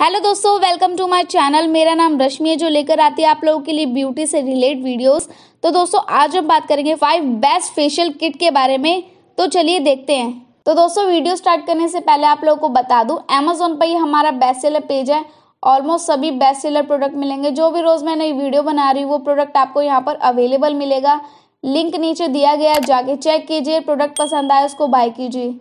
hello दोस्तों welcome to my channel मेरा नाम रश्मि है जो लेकर आती है आप लोगों के लिए ब्यूटी से रिलेटेड वीडियोस तो दोस्तों आज हम बात करेंगे फाइव बेस्ट फेशियल किट के बारे में तो चलिए देखते हैं तो दोस्तों वीडियो स्टार्ट करने से पहले आप लोगों को बता दूं अमेजोन पर ही हमारा बेस्ट सेलर पेज है ऑलमोस्ट सभी बेस्ट सेलर प्रोडक्ट मिलेंगे जो भी रोज़ मैं नई वीडियो बना रही हूँ वो प्रोडक्ट आपको यहाँ पर अवेलेबल मिलेगा लिंक नीचे दिया गया जाके चेक कीजिए प्रोडक्ट पसंद आए उसको बाय कीजिए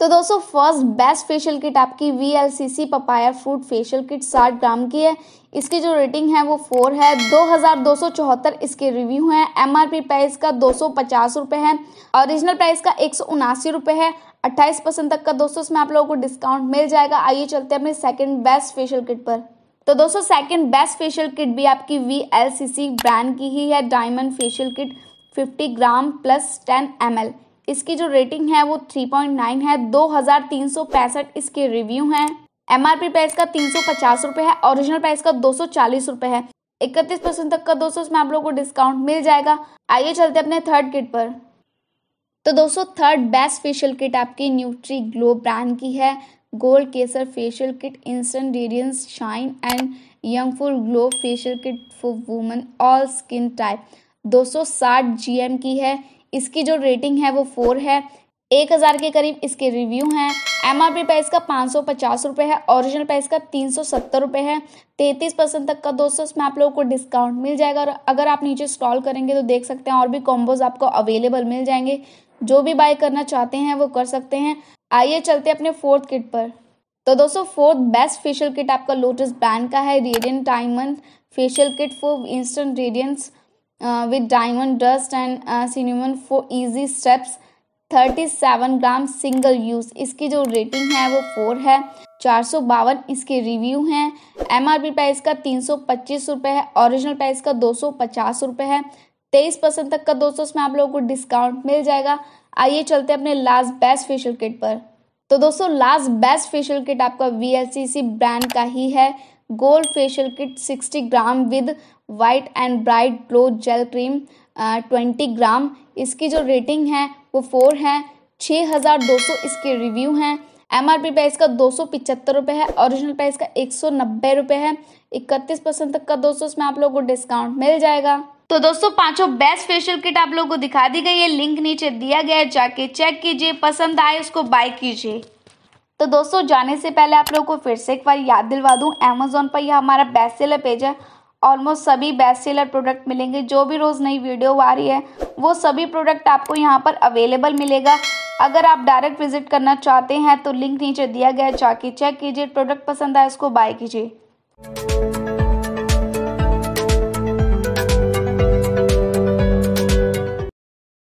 तो दोस्तों फर्स्ट बेस्ट फेशियल किट आपकी V L C C papaya fruit facial kit साठ ग्राम की है इसकी जो रेटिंग है वो फोर है दो हज़ार दो सौ चौहत्तर इसके रिव्यू हैं एम आर पी प्राइस का दो सौ पचास रुपये है ओरिजिनल प्राइस का एक सौ उनासी रुपये है अट्ठाईस परसेंट तक का दोस्तों इसमें आप लोगों को डिस्काउंट मिल जाएगा आइए चलते हैं अपने सेकेंड बेस्ट फेशियल किट पर तो दोस्तों सेकेंड बेस्ट फेशियल किट भी आपकी V L C C brand की ही है diamond facial kit fifty gram plus ten M L इसकी जो रेटिंग है वो 3.9 है दो इसके रिव्यू हैं एमआरपी प्राइस का तीन सौ है ओरिजिनल प्राइस का दो रुपए है इकतीस परसेंट तक का दोस्तों इसमें आप लोगों को डिस्काउंट मिल जाएगा आइए चलते अपने थर्ड किट पर तो दोस्तों थर्ड बेस्ट फेशियल किट आपकी न्यूट्री ग्लो ब्रांड की है gold kesar facial kit instant radiance shine and youngful glow facial kit for women all skin type 260 GM की है इसकी जो रेटिंग है वो फोर है एक हज़ार के करीब इसके रिव्यू हैं एम आर पी प्राइस का पाँच सौ पचास रुपये है ओरिजिनल प्राइस का तीन सौ सत्तर रुपये है तैंतीस परसेंट तक का दोस्तों इसमें आप लोगों को डिस्काउंट मिल जाएगा और अगर आप नीचे स्क्रॉल करेंगे तो देख सकते हैं और भी कॉम्बोज आपको अवेलेबल मिल जाएंगे जो भी बाय करना चाहते हैं वो कर सकते हैं आइए चलते अपने फोर्थ किट पर तो दोस्तों फोर्थ बेस्ट फेशियल किट आपका लोटस ब्रांड का है radiant diamond facial kit for instant radiance Uh, with diamond dust and uh, cinnamon for easy steps 37 gram single use इसकी जो रेटिंग है वो फोर है चार सौ बावन इसके रिव्यू हैं एम आर पी प्राइस का तीन सौ पच्चीस रुपये है ओरिजिनल प्राइस का दो सौ पचास रुपये है तेईस परसेंट तक का दोस्तों इसमें आप लोगों को डिस्काउंट मिल जाएगा आइए चलते हैं अपने लास्ट बेस्ट फेशियल किट पर तो दोस्तों लास्ट बेस्ट फेशियल किट आपका वी ब्रांड का ही है gold facial kit sixty gram with white and bright glow gel cream twenty gram इसकी जो रेटिंग है वो फोर है छः हज़ार दो सौ इसके रिव्यू हैं एम आर पी प्राइस का दो सौ पिचहत्तर रुपये है ओरिजिनल प्राइस का एक सौ नब्बे रुपये है इकतीस परसेंट तक का दोस्तों इसमें आप लोगों को डिस्काउंट मिल जाएगा तो दोस्तों पांचों बेस्ट फेशियल किट आप लोगों को दिखा दी गई है लिंक नीचे दिया गया है जाके चेक कीजिए पसंद आए उसको बाय कीजिए तो दोस्तों जाने से पहले आप लोगों को फिर से एक बार याद दिलवा दूं अमेजोन पर यह हमारा बेस्ट सेलर पेज है ऑलमोस्ट सभी बेस्ट सेलर प्रोडक्ट मिलेंगे जो भी रोज़ नई वीडियो आ रही है वो सभी प्रोडक्ट आपको यहाँ पर अवेलेबल मिलेगा अगर आप डायरेक्ट विजिट करना चाहते हैं तो लिंक नीचे दिया गया है जाके चेक कीजिए प्रोडक्ट पसंद आए उसको बाय कीजिए